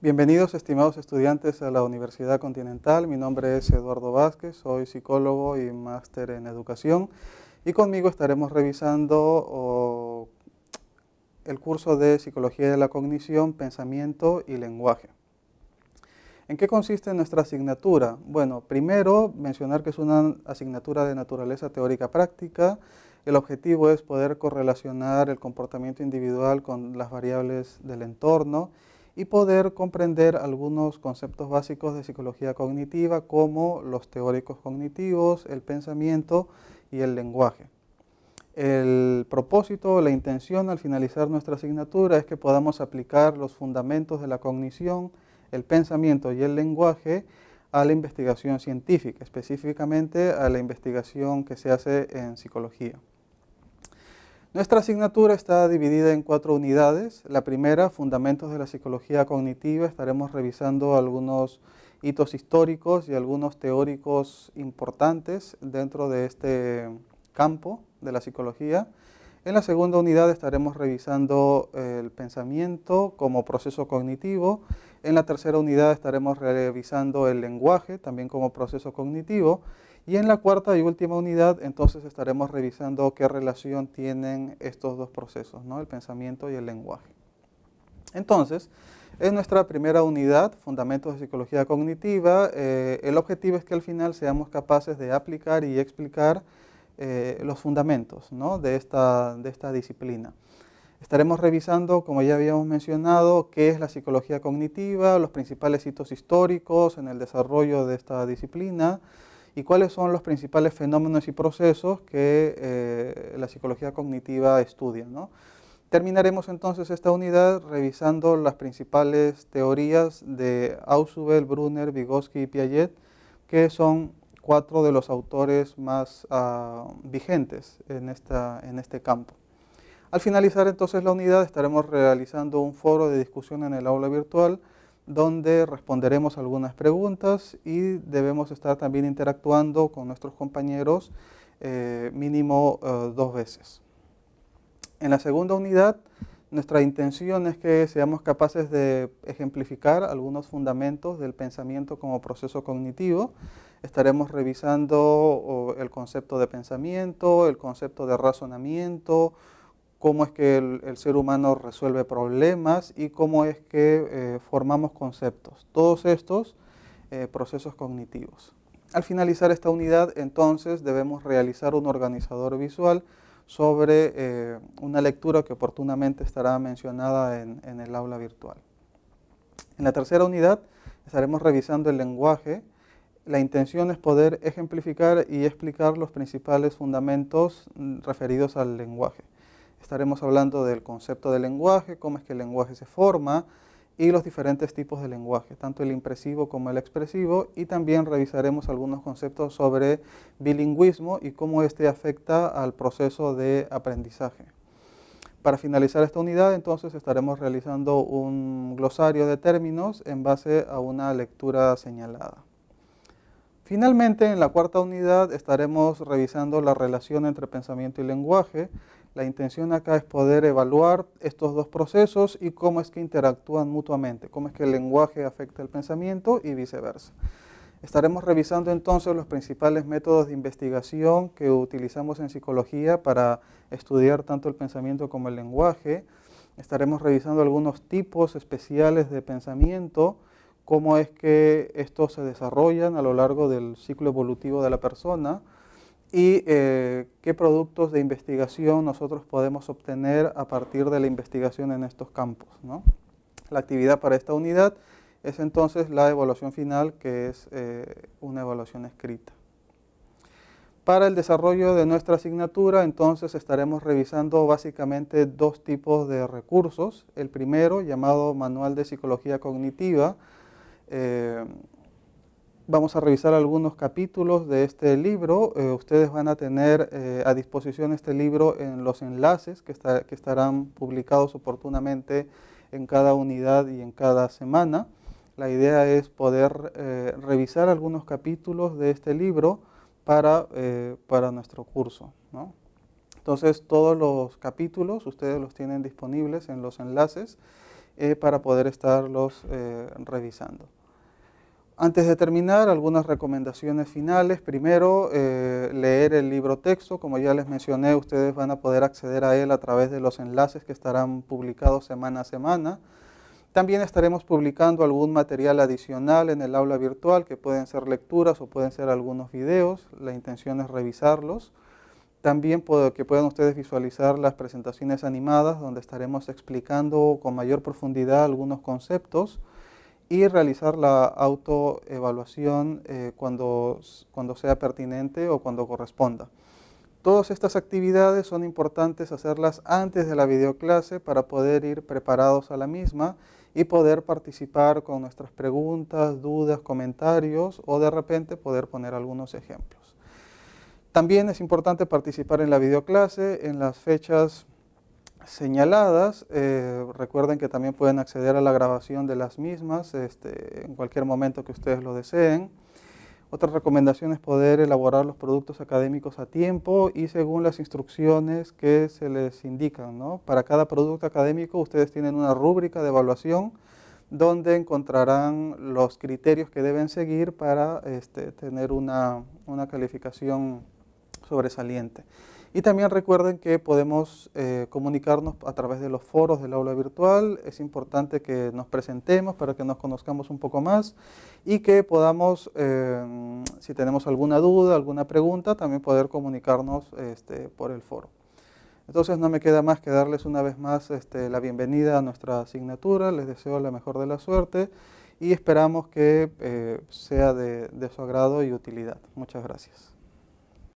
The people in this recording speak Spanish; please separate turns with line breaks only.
Bienvenidos, estimados estudiantes, a la Universidad Continental. Mi nombre es Eduardo Vázquez, soy psicólogo y máster en educación. Y conmigo estaremos revisando el curso de Psicología de la Cognición, Pensamiento y Lenguaje. ¿En qué consiste nuestra asignatura? Bueno, primero mencionar que es una asignatura de naturaleza teórica práctica. El objetivo es poder correlacionar el comportamiento individual con las variables del entorno y poder comprender algunos conceptos básicos de psicología cognitiva como los teóricos cognitivos, el pensamiento y el lenguaje. El propósito, la intención al finalizar nuestra asignatura es que podamos aplicar los fundamentos de la cognición, el pensamiento y el lenguaje a la investigación científica, específicamente a la investigación que se hace en psicología. Nuestra asignatura está dividida en cuatro unidades. La primera, Fundamentos de la Psicología Cognitiva. Estaremos revisando algunos hitos históricos y algunos teóricos importantes dentro de este campo de la psicología. En la segunda unidad estaremos revisando el pensamiento como proceso cognitivo. En la tercera unidad estaremos revisando el lenguaje también como proceso cognitivo. Y en la cuarta y última unidad, entonces estaremos revisando qué relación tienen estos dos procesos, ¿no? el pensamiento y el lenguaje. Entonces, en nuestra primera unidad, Fundamentos de Psicología Cognitiva, eh, el objetivo es que al final seamos capaces de aplicar y explicar eh, los fundamentos de, esta, de esta disciplina. Estaremos revisando, como ya habíamos mencionado, qué es la psicología cognitiva, los principales hitos históricos en el desarrollo de esta disciplina, y cuáles son los principales fenómenos y procesos que eh, la psicología cognitiva estudia. Terminaremos entonces esta unidad revisando las principales teorías de Ausubel, Brunner, Vygotsky y Piaget, que son cuatro de los autores más ah, vigentes en este campo. Al finalizar entonces la unidad estaremos realizando un foro de discusión en el aula virtual donde responderemos algunas preguntas y debemos estar también interactuando con nuestros compañeros eh, mínimo eh, dos veces. En la segunda unidad, nuestra intención es que seamos capaces de ejemplificar algunos fundamentos del pensamiento como proceso cognitivo. Estaremos revisando el concepto de pensamiento, el concepto de razonamiento, cómo es que el, ser humano resuelve problemas y cómo es que eh, formamos conceptos. Todos estos eh, procesos cognitivos. Al finalizar esta unidad, entonces, debemos realizar un organizador visual sobre eh, una lectura que oportunamente estará mencionada en el aula virtual. En la tercera unidad estaremos revisando el lenguaje. La intención es poder ejemplificar y explicar los principales fundamentos mm, referidos al lenguaje. Estaremos hablando del concepto del lenguaje, cómo es que el lenguaje se forma y los diferentes tipos de lenguaje, tanto el impresivo como el expresivo, y también revisaremos algunos conceptos sobre bilingüismo y cómo este afecta al proceso de aprendizaje. Para finalizar esta unidad, entonces estaremos realizando un glosario de términos en base a una lectura señalada. Finalmente, en la cuarta unidad estaremos revisando la relación entre pensamiento y lenguaje. La intención acá es poder evaluar estos dos procesos y cómo es que interactúan mutuamente, cómo es que el lenguaje afecta el pensamiento y viceversa. Estaremos revisando entonces los principales métodos de investigación que utilizamos en psicología para estudiar tanto el pensamiento como el lenguaje. Estaremos revisando algunos tipos especiales de pensamiento, cómo es que estos se desarrollan a lo largo del ciclo evolutivo de la persona y eh, qué productos de investigación nosotros podemos obtener a partir de la investigación en estos campos. La actividad para esta unidad es entonces la evaluación final, que es eh, una evaluación escrita. Para el desarrollo de nuestra asignatura, entonces estaremos revisando básicamente dos tipos de recursos. El primero, llamado Manual de Psicología Cognitiva, eh, vamos a revisar algunos capítulos de este libro. Eh, ustedes van a tener eh, a disposición este libro en los enlaces que, estarán publicados oportunamente en cada unidad y en cada semana. La idea es poder revisar algunos capítulos de este libro para, nuestro curso. Entonces todos los capítulos ustedes los tienen disponibles en los enlaces para poder estarlos revisando. Antes de terminar, algunas recomendaciones finales. Primero, eh, leer el libro texto. Como ya les mencioné, ustedes van a poder acceder a él a través de los enlaces que estarán publicados semana a semana. También estaremos publicando algún material adicional en el aula virtual, que pueden ser lecturas o pueden ser algunos videos. La intención es revisarlos. También que puedan ustedes visualizar las presentaciones animadas, donde estaremos explicando con mayor profundidad algunos conceptos y realizar la autoevaluación eh, cuando, cuando sea pertinente o cuando corresponda. Todas estas actividades son importantes hacerlas antes de la videoclase para poder ir preparados a la misma y poder participar con nuestras preguntas, dudas, comentarios o de repente poder poner algunos ejemplos. También es importante participar en la videoclase en las fechas señaladas. Eh, recuerden que también pueden acceder a la grabación de las mismas este, en cualquier momento que ustedes lo deseen. Otra recomendación es poder elaborar los productos académicos a tiempo y según las instrucciones que se les indican. Para cada producto académico ustedes tienen una rúbrica de evaluación donde encontrarán los criterios que deben seguir para este, tener una calificación sobresaliente. Y también recuerden que podemos eh, comunicarnos a través de los foros del aula virtual. Es importante que nos presentemos para que nos conozcamos un poco más y que podamos, eh, si tenemos alguna duda, alguna pregunta, también poder comunicarnos este, por el foro. Entonces no me queda más que darles una vez más este, la bienvenida a nuestra asignatura. Les deseo la mejor de la suerte y esperamos que eh, sea de su agrado y utilidad. Muchas gracias.